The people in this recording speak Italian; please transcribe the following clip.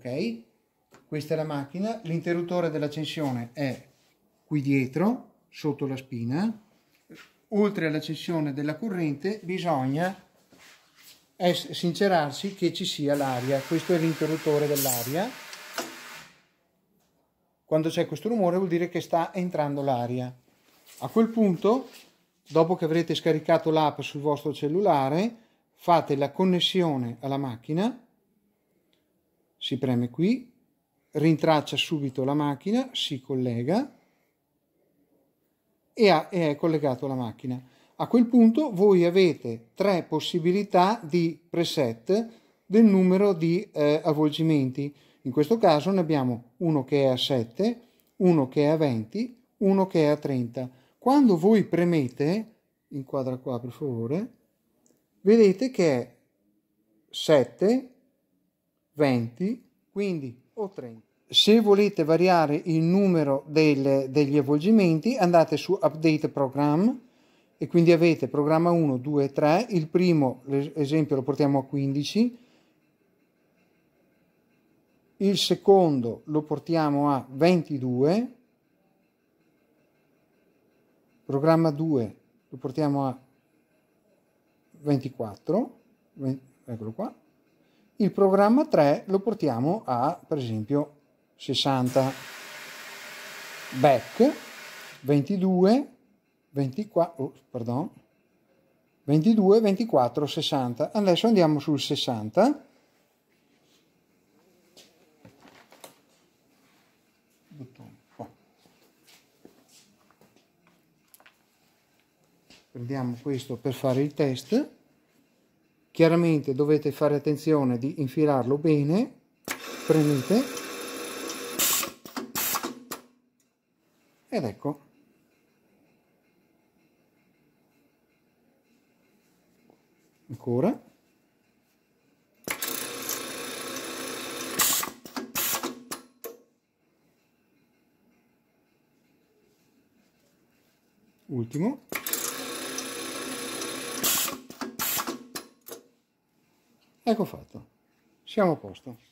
ok? Questa è la macchina, l'interruttore dell'accensione è qui dietro, sotto la spina. Oltre all'accensione della corrente bisogna sincerarsi che ci sia l'aria. Questo è l'interruttore dell'aria. Quando c'è questo rumore vuol dire che sta entrando l'aria. A quel punto, dopo che avrete scaricato l'app sul vostro cellulare, fate la connessione alla macchina si preme qui, rintraccia subito la macchina, si collega e, ha, e è collegato la macchina. A quel punto voi avete tre possibilità di preset del numero di eh, avvolgimenti. In questo caso ne abbiamo uno che è a 7, uno che è a 20, uno che è a 30. Quando voi premete, inquadra qua per favore, vedete che è 7, 20, quindi o 30. Se volete variare il numero del, degli avvolgimenti andate su Update Program e quindi avete programma 1, 2, 3, il primo esempio lo portiamo a 15, il secondo lo portiamo a 22, programma 2 lo portiamo a 24, eccolo qua, il programma 3 lo portiamo a, per esempio, 60. Back, 22, 24, oh, pardon, 22, 24, 60. Adesso andiamo sul 60. Prendiamo questo per fare il test chiaramente dovete fare attenzione di infilarlo bene premete ed ecco ancora ultimo Ecco fatto, siamo a posto.